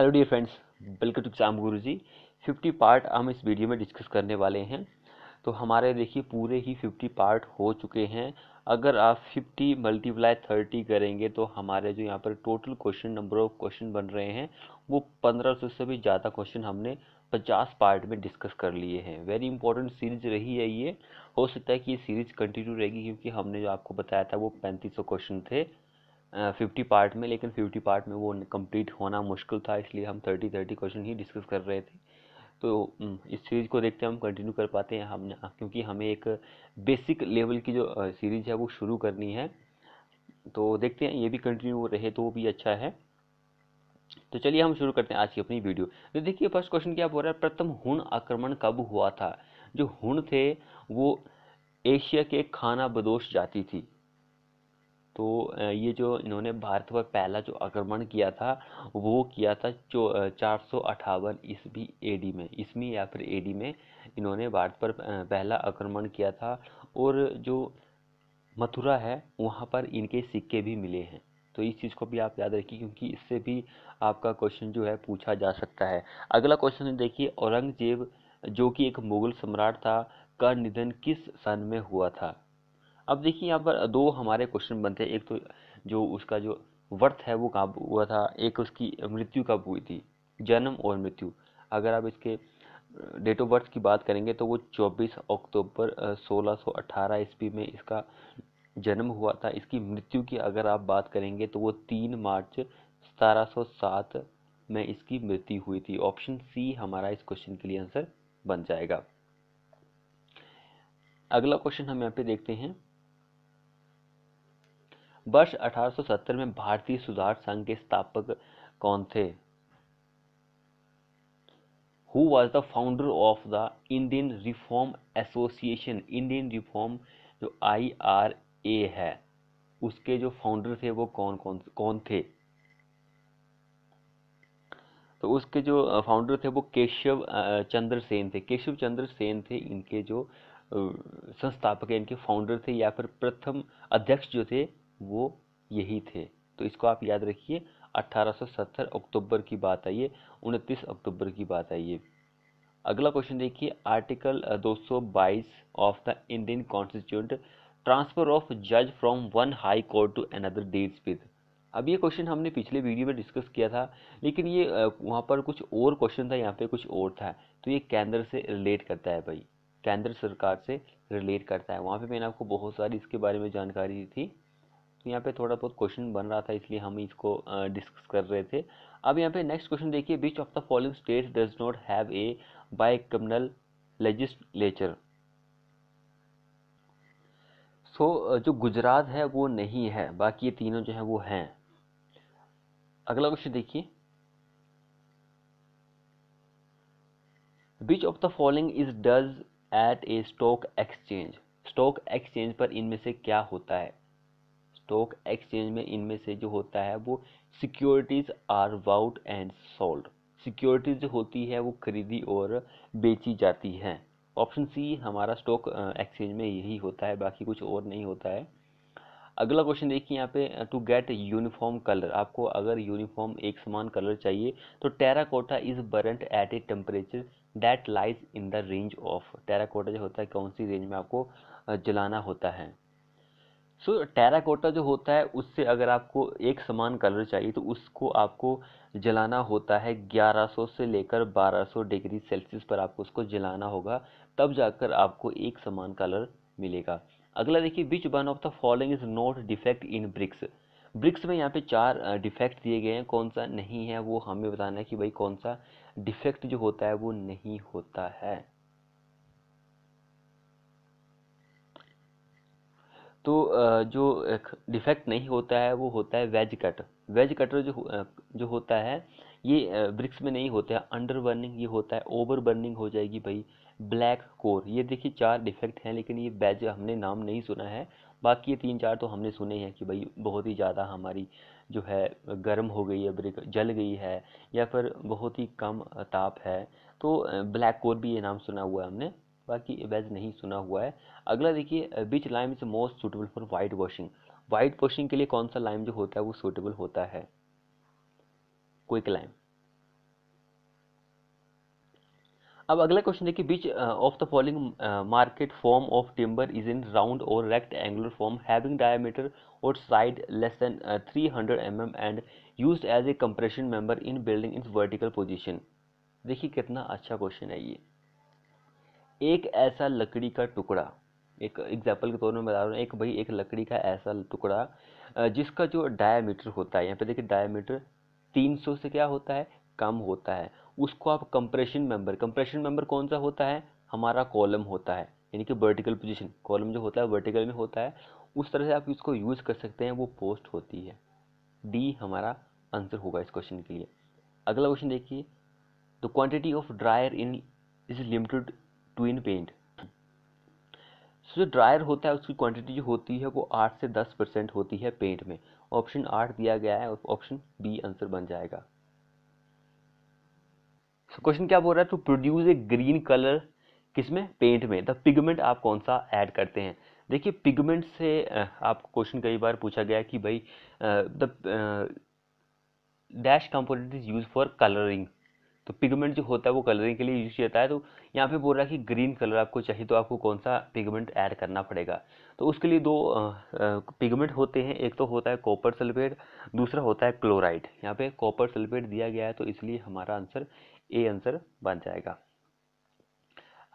hello dear friends welcome to exam Guru ji fifty part हम इस video में डिस्कस करने वाले हैं तो हमारे देखिए पूरे ही फिफ्टी पार्ट हो चुके हैं अगर आप फिफ्टी मल्टीप्लाई थर्टी करेंगे तो हमारे जो यहाँ पर total question number of question बन रहे हैं वो पंद्रह सौ से भी ज़्यादा क्वेश्चन हमने पचास पार्ट में डिस्कस कर लिए हैं वेरी इंपॉर्टेंट सीरीज रही है ये हो सकता है कि ये सीरीज कंटिन्यू रहेगी क्योंकि हमने जो आपको बताया था वो पैंतीस सौ क्वेश्चन थे फिफ्टी पार्ट में लेकिन फिफ्टी पार्ट में वो कंप्लीट होना मुश्किल था इसलिए हम थर्टी थर्टी क्वेश्चन ही डिस्कस कर रहे थे तो इस सीरीज़ को देखते हम कंटिन्यू कर पाते हैं हम क्योंकि हमें एक बेसिक लेवल की जो सीरीज़ है वो शुरू करनी है तो देखते हैं ये भी कंटिन्यू रहे तो भी अच्छा है तो चलिए हम शुरू करते हैं आज की अपनी वीडियो तो देखिए फर्स्ट क्वेश्चन क्या बोल रहा है प्रथम हुण आक्रमण कब हुआ था जो हुण थे वो एशिया के खाना बदोश जाती थी तो ये जो इन्होंने भारत पर पहला जो आक्रमण किया था वो किया था जो चार सौ अठावन ईस्वी एडी में ईस्वी या फिर एडी में इन्होंने भारत पर पहला आक्रमण किया था और जो मथुरा है वहाँ पर इनके सिक्के भी मिले हैं तो इस चीज़ को भी आप याद रखिए क्योंकि इससे भी आपका क्वेश्चन जो है पूछा जा सकता है अगला क्वेश्चन देखिए औरंगजेब जो कि एक मुगल सम्राट था का निधन किस सन में हुआ था अब देखिए यहाँ पर दो हमारे क्वेश्चन बनते हैं एक तो जो उसका जो वर्थ है वो कहाँ हुआ था एक उसकी मृत्यु कब हुई थी जन्म और मृत्यु अगर आप इसके डेट ऑफ बर्थ की बात करेंगे तो वो 24 अक्टूबर 1618 ईस्वी में इसका जन्म हुआ था इसकी मृत्यु की अगर आप बात करेंगे तो वो 3 मार्च 1707 में इसकी मृत्यु हुई थी ऑप्शन सी हमारा इस क्वेश्चन के लिए आंसर बन जाएगा अगला क्वेश्चन हम यहाँ पे देखते हैं वर्ष 1870 में भारतीय सुधार संघ के स्थापक कौन थे who was the founder of the Indian reform association Indian reform जो आई आर ए है उसके जो फाउंडर थे वो कौन कौन कौन थे तो उसके जो फाउंडर थे वो केशव चंद्र सेन थे केशव चंद्र सेन थे इनके जो संस्थापक इनके फाउंडर थे या फिर प्रथम अध्यक्ष जो थे वो यही थे तो इसको आप याद रखिए 1870 अक्टूबर की बात आई है उनतीस अक्टूबर की बात आई है अगला क्वेश्चन देखिए article 222 of the Indian constituent transfer of जज from one high court to another deals with अब ये क्वेश्चन हमने पिछले वीडियो में डिस्कस किया था लेकिन ये वहाँ पर कुछ और क्वेश्चन था यहाँ पे कुछ और था तो ये केंद्र से रिलेट करता है भाई केंद्र सरकार से रिलेट करता है वहाँ पे मैंने आपको बहुत सारी इसके बारे में जानकारी दी थी तो यहाँ पे थोड़ा बहुत क्वेश्चन बन रहा था इसलिए हम इसको डिस्कस कर रहे थे अब यहाँ पे नेक्स्ट क्वेश्चन देखिए which of the following state does not have a bicameral legislature so जो गुजरात है वो नहीं है बाकी ये तीनों जो है वो हैं अगला क्वेश्चन देखिए which of the following is does at a stock exchange stock exchange पर इनमें से क्या होता है स्टॉक एक्सचेंज में इनमें से जो होता है वो securities are bought and sold securities जो होती है वो खरीदी और बेची जाती हैं ऑप्शन सी हमारा स्टॉक एक्सचेंज में यही होता है बाकी कुछ और नहीं होता है अगला क्वेश्चन देखिए यहाँ पे टू गेट यूनिफॉर्म कलर आपको अगर यूनिफॉर्म एक समान कलर चाहिए तो terracotta is burnt at a temperature that lies in the range of terracotta जो होता है कौन सी रेंज में आपको जलाना होता है सो so, टेराकोटा जो होता है उससे अगर आपको एक समान कलर चाहिए तो उसको आपको जलाना होता है 1100 से लेकर 1200 डिग्री सेल्सियस पर आपको उसको जलाना होगा तब जाकर आपको एक समान कलर मिलेगा अगला देखिए which one of the following is not defect in bricks bricks में यहाँ पे चार डिफेक्ट दिए गए हैं कौन सा नहीं है वो हमें बताना है कि भाई कौन सा डिफेक्ट जो होता है वो नहीं होता है तो जो डिफेक्ट नहीं होता है वो होता है वेज कट वेज कटर जो जो होता है ये ब्रिक्स में नहीं होता है अंडर बर्निंग ये होता है ओवर बर्निंग हो जाएगी भाई ब्लैक कोर ये देखिए चार डिफेक्ट हैं लेकिन ये वेज हमने नाम नहीं सुना है बाकी ये तीन चार तो हमने सुने हैं कि भाई बहुत ही ज़्यादा हमारी जो है गर्म हो गई है ब्रिक जल गई है या फिर बहुत ही कम ताप है तो ब्लैक कोर भी ये नाम सुना हुआ है हमने बाकी एवेज नहीं सुना हुआ है अगला देखिए which lime is most suitable for white washing white washing के लिए कौन सा लाइम जो होता है वो सुटेबल होता है क्विक लाइम अब अगला क्वेश्चन देखिए which of the following market form of timber is in round और rectangular form having diameter और side less than 300 hundred M M and use as a compression member in building in vertical position देखिए कितना अच्छा question है ये एक ऐसा लकड़ी का टुकड़ा एक एग्जाम्पल के तौर में बता रहा हूँ एक भाई एक लकड़ी का ऐसा टुकड़ा जिसका जो डायमीटर होता है यहाँ पे देखिए डायमीटर 300 से क्या होता है कम होता है उसको आप कंप्रेशन मेंबर कंप्रेशन मेंबर कौन सा होता है हमारा कॉलम होता है यानी कि वर्टिकल पोजीशन कॉलम जो होता है वर्टिकल में होता है उस तरह से आप इसको यूज़ कर सकते हैं वो पोस्ट होती है डी हमारा आंसर होगा इस क्वेश्चन के लिए अगला क्वेश्चन देखिए the quantity of dryer in is limited twin paint so जो ड्रायर होता है उसकी क्वांटिटी जो होती है वो आठ से दस परसेंट होती है पेंट में ऑप्शन आठ दिया गया है ऑप्शन बी आंसर बन जाएगा सो क्वेश्चन क्या बोल रहा है to produce a green colour किसमें पेंट में द पिगमेंट आप कौन सा ऐड करते हैं देखिए पिगमेंट से आपको क्वेश्चन कई बार पूछा गया कि भाई the dash component is use for colouring तो पिगमेंट जो होता है वो कलरिंग के लिए यूज किया जाता है तो यहाँ पे बोल रहा है कि ग्रीन कलर आपको चाहिए तो आपको कौन सा पिगमेंट ऐड करना पड़ेगा तो उसके लिए दो पिगमेंट होते हैं एक तो होता है कॉपर सल्फेट दूसरा होता है क्लोराइड यहाँ पे कॉपर सल्फेट दिया गया है तो इसलिए हमारा आंसर ए आंसर बन जाएगा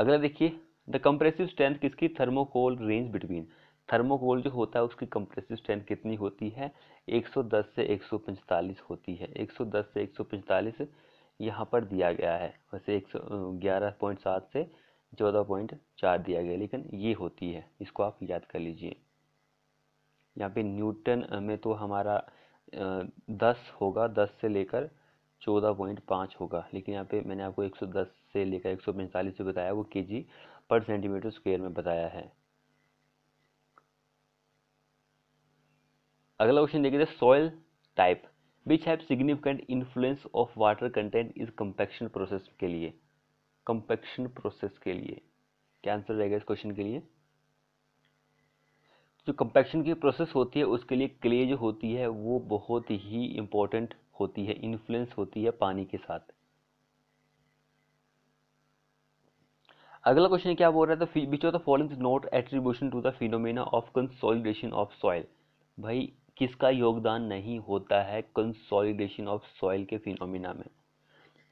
अगला देखिए द कंप्रेसिव स्ट्रेंथ किसकी थर्मोकोल रेंज बिटवीन थर्मोकोल जो होता है उसकी कंप्रेसिव स्ट्रेंथ कितनी होती है 110 से 145 होती है 110 से 145 यहाँ पर दिया गया है वैसे एक ग्यारह पॉइंट सात से चौदह पॉइंट चार दिया गया लेकिन ये होती है इसको आप याद कर लीजिए यहाँ पे न्यूटन में तो हमारा दस होगा दस से लेकर चौदह पॉइंट पाँच होगा लेकिन यहाँ पे मैंने आपको एक सौ दस से लेकर एक सौ पैंतालीस से बताया वो के जी पर सेंटीमीटर स्क्वायर में बताया है अगला क्वेश्चन देखिए soil type which have significant influence of water content is compaction process के लिए कम्पेक्शन प्रोसेस के लिए क्या आंसर रहेगा इस क्वेश्चन के लिए जो कंपेक्शन की प्रोसेस होती है उसके लिए क्ले जो होती है वो बहुत ही इम्पोर्टेंट होती है इन्फ्लुएंस होती है पानी के साथ अगला क्वेश्चन क्या बोल रहा है तो which of the following not attribution to the phenomena of consolidation of soil भाई किसका योगदान नहीं होता है कंसोलिडेशन ऑफ सॉइल के फिनोमिना में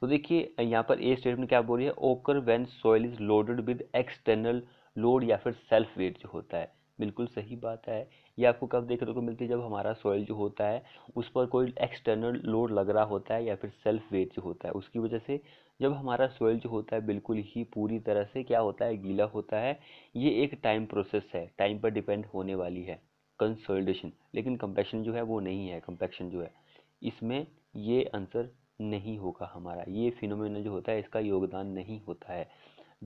तो देखिए यहाँ पर ए स्टेटमेंट क्या बोल रही है occur when soil is loaded with external load या फिर सेल्फ वेट जो होता है बिल्कुल सही बात है ये आपको कब देखने को मिलती है जब हमारा सॉइल जो होता है उस पर कोई एक्सटर्नल लोड लग रहा होता है या फिर सेल्फ वेट जो होता है उसकी वजह से जब हमारा सॉइल जो होता है बिल्कुल ही पूरी तरह से क्या होता है गीला होता है ये एक टाइम प्रोसेस है टाइम पर डिपेंड होने वाली है कंसोलिडेशन लेकिन कंपेक्शन जो है वो नहीं है कंपेक्शन जो है इसमें ये आंसर नहीं होगा हमारा ये फिनोमिनल जो होता है इसका योगदान नहीं होता है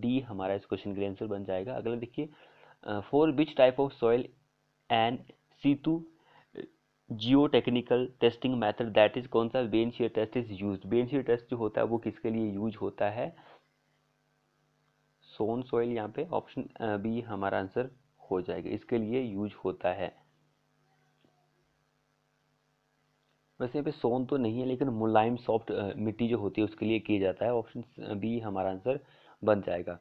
डी हमारा इस क्वेश्चन के लिए आंसर बन जाएगा अगला देखिए for which type of soil and to geotechnical testing method that is कौन सा vane shear test is use vane shear test जो होता है वो किसके लिए यूज होता है सोन सॉइल यहाँ पे ऑप्शन बी हमारा आंसर हो जाएगा इसके लिए यूज होता है वैसे यहाँ पे सोन तो नहीं है लेकिन मुलायम सॉफ्ट मिट्टी जो होती है उसके लिए किया जाता है ऑप्शन बी हमारा आंसर बन जाएगा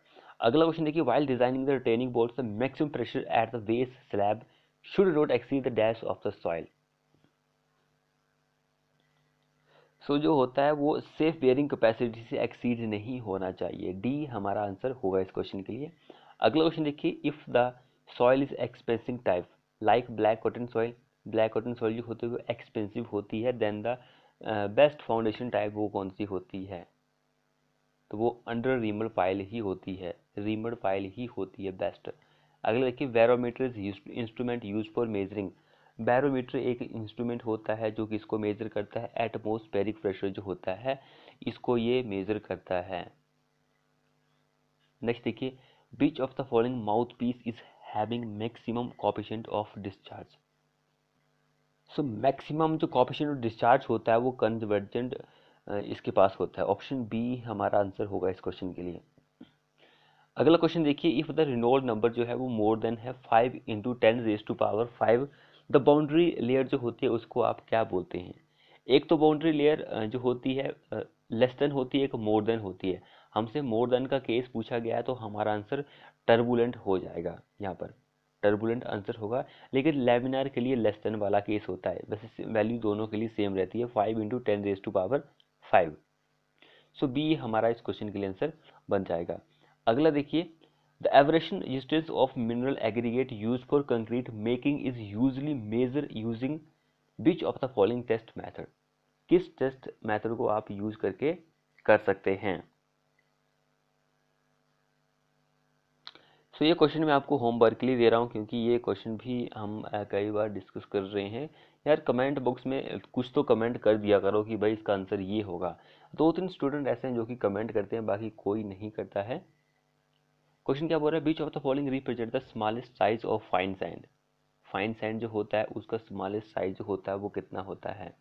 अगला क्वेश्चन देखिए while designing the training bolt the maximum pressure at the base slab should not exceed the dash of the soil so जो होता है वो सेफ बेयरिंग कैपेसिटी से एक्सीड नहीं होना चाहिए डी हमारा आंसर होगा इस क्वेश्चन के लिए अगला क्वेश्चन देखिए if the soil is expressing type like black cotton soil black cotton soil जो होती है वो एक्सपेंसिव होती है then the best foundation type वो कौन सी होती है तो वो अंडर रीमर पाइल ही होती है रीमर पाइल ही होती है बेस्ट अगला देखिए barometer is instrument use for measuring barometer एक इंस्ट्रूमेंट होता है जो कि इसको मेजर करता है एटमोस्फेरिक प्रेशर जो होता है इसको ये मेजर करता है नेक्स्ट देखिए which of the following mouth piece is having maximum coefficient of discharge so maximum जो कॉपिशन डिस्चार्ज होता है वो कन्वर्जेंट इसके पास होता है ऑप्शन बी हमारा आंसर होगा इस क्वेश्चन के लिए अगला क्वेश्चन देखिए इफ़ द रिनोल्ड नंबर जो है वो मोर देन है five into ten raise to power five the boundary layer जो होती है उसको आप क्या बोलते हैं एक तो बाउंड्री लेयर जो होती है लेस देन होती है एक मोर देन होती है हमसे मोर देन का केस पूछा गया है तो हमारा आंसर टर्बुलेंट हो जाएगा यहाँ पर टर्बुलेंट आंसर होगा लेकिन लेमिनार के लिए लेस देन वाला केस होता है वैसे वैल्यू दोनों के लिए सेम रहती है five into ten raise to power five so B हमारा इस क्वेश्चन के लिए आंसर बन जाएगा अगला देखिए the abrasion resistance of mineral aggregate use for concrete making is usually measure using which of the following test method किस test method को आप यूज करके कर सकते हैं सो so, ये क्वेश्चन मैं आपको होमवर्क के लिए दे रहा हूँ क्योंकि ये क्वेश्चन भी हम कई बार डिस्कस कर रहे हैं यार कमेंट बॉक्स में कुछ तो कमेंट कर दिया करो कि भाई इसका आंसर ये होगा दो तीन स्टूडेंट ऐसे हैं जो कि कमेंट करते हैं बाकी कोई नहीं करता है क्वेश्चन क्या बोल रहा है which of the following represent the smallest size of fine sand fine sand जो होता है उसका स्मॉलेस्ट साइज होता है वो कितना होता है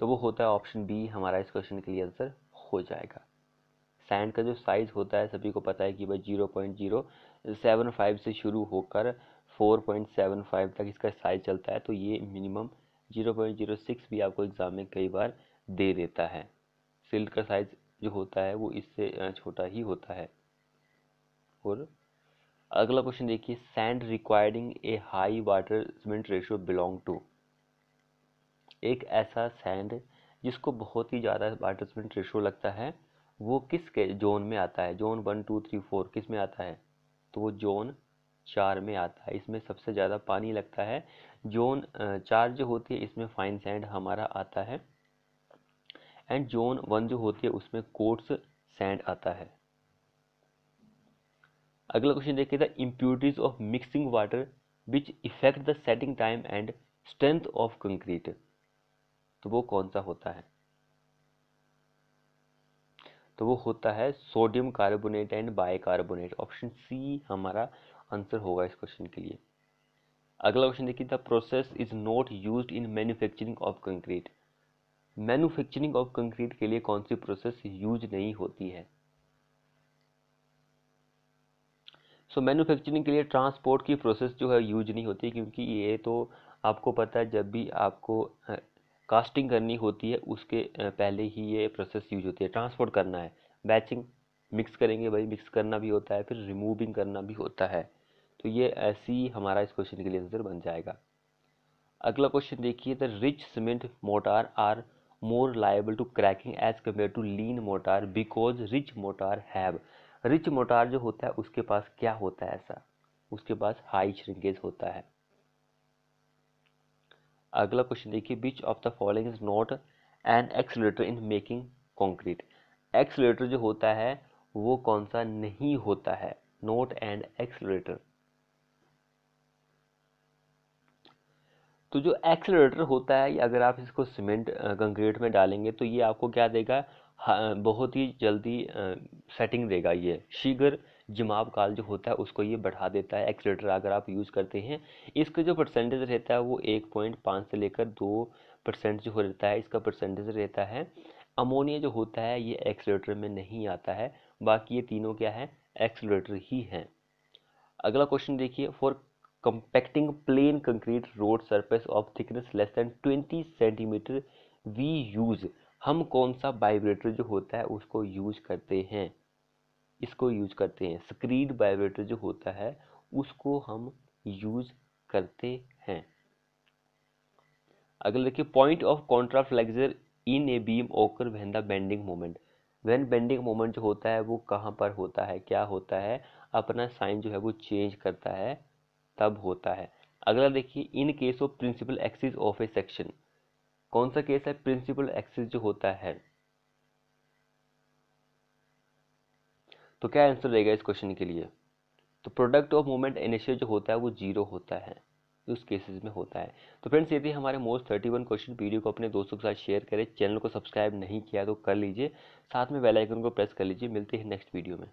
तो वो होता है ऑप्शन बी हमारा इस क्वेश्चन के लिए आंसर हो जाएगा सैंड का जो साइज़ होता है सभी को पता है कि भाई zero point zero seven five से शुरू होकर फोर पॉइंट सेवन फाइव तक इसका साइज़ चलता है तो ये minimum zero point zero six भी आपको एग्ज़ाम में कई बार दे देता है सिल्ट का साइज़ जो होता है वो इससे छोटा ही होता है और अगला क्वेश्चन देखिए sand requiring a high water cement ratio belong to एक ऐसा सैंड जिसको बहुत ही ज़्यादा पार्टिसिपेंट रेशो लगता है वो किस के जोन में आता है zone one two three four किस में आता है तो वो जोन चार में आता है इसमें सबसे ज़्यादा पानी लगता है जोन चार जो होती है इसमें फाइन सैंड हमारा आता है एंड जोन वन जो होती है उसमें कोट्स सैंड आता है अगला क्वेश्चन देखिए the impurities of mixing water which effect the setting time and strength of concrete तो वो कौन सा होता है तो वो होता है sodium carbonate and bicarbonate option C हमारा आंसर होगा इस क्वेश्चन के लिए अगला क्वेश्चन देखिए the process is not use in manufacturing of concrete manufacturing of concrete के लिए कौन सी प्रोसेस यूज नहीं होती है सो so, मैन्युफैक्चरिंग के लिए ट्रांसपोर्ट की प्रोसेस जो है यूज नहीं होती क्योंकि ये तो आपको पता है जब भी आपको कास्टिंग करनी होती है उसके पहले ही ये प्रोसेस यूज होती है ट्रांसपोर्ट करना है बैचिंग मिक्स करेंगे भाई मिक्स करना भी होता है फिर रिमूविंग करना भी होता है तो ये ऐसी हमारा इस क्वेश्चन के लिए आंसर बन जाएगा अगला क्वेश्चन देखिए the rich cement mortar are more liable to cracking as compare to lean mortar because rich mortar have rich mortar जो होता है उसके पास क्या होता है ऐसा उसके पास हाई श्रिंकेज होता है अगला क्वेश्चन देखिए which of the following is not an accelerator in making concrete accelerator जो होता है वो कौन सा नहीं होता है नोट एंड एक्सलेटर तो जो एक्सलेटर होता है अगर आप इसको सीमेंट कंक्रीट में डालेंगे तो ये आपको क्या देगा बहुत ही जल्दी सेटिंग देगा ये शीघ्र जमाव काल जो होता है उसको ये बढ़ा देता है एक्सीटर अगर आप यूज़ करते हैं इसका जो परसेंटेज रहता है वो एक पॉइंट पाँच से लेकर दो परसेंट जो रहता है इसका परसेंटेज रहता है अमोनिया जो होता है ये एक्सीटर में नहीं आता है बाकी ये तीनों क्या है एक्सीटर ही हैं अगला क्वेश्चन देखिए for compacting plain concrete road surface of thickness less than twenty centimetre we use हम कौन सा वाइब्रेटर जो होता है उसको यूज करते हैं इसको यूज करते हैं स्क्रीन वाइब्रेटर जो होता है उसको हम यूज करते हैं अगला देखिए point of contra in a beam occur when the bending moment when bending moment जो होता है वो कहाँ पर होता है क्या होता है अपना साइन जो है वो चेंज करता है तब होता है अगला देखिए in case of principal axis of a section कौन सा केस है प्रिंसिपल एक्सिस जो होता है तो क्या आंसर रहेगा इस क्वेश्चन के लिए तो प्रोडक्ट ऑफ मोमेंट इनिशियल जो होता है वो जीरो होता है उस केसेस में होता है तो फ्रेंड्स यदि हमारे most thirty one question video को अपने दोस्तों के साथ शेयर करें चैनल को सब्सक्राइब नहीं किया तो कर लीजिए साथ में बेल आइकन को प्रेस कर लीजिए मिलते हैं नेक्स्ट वीडियो में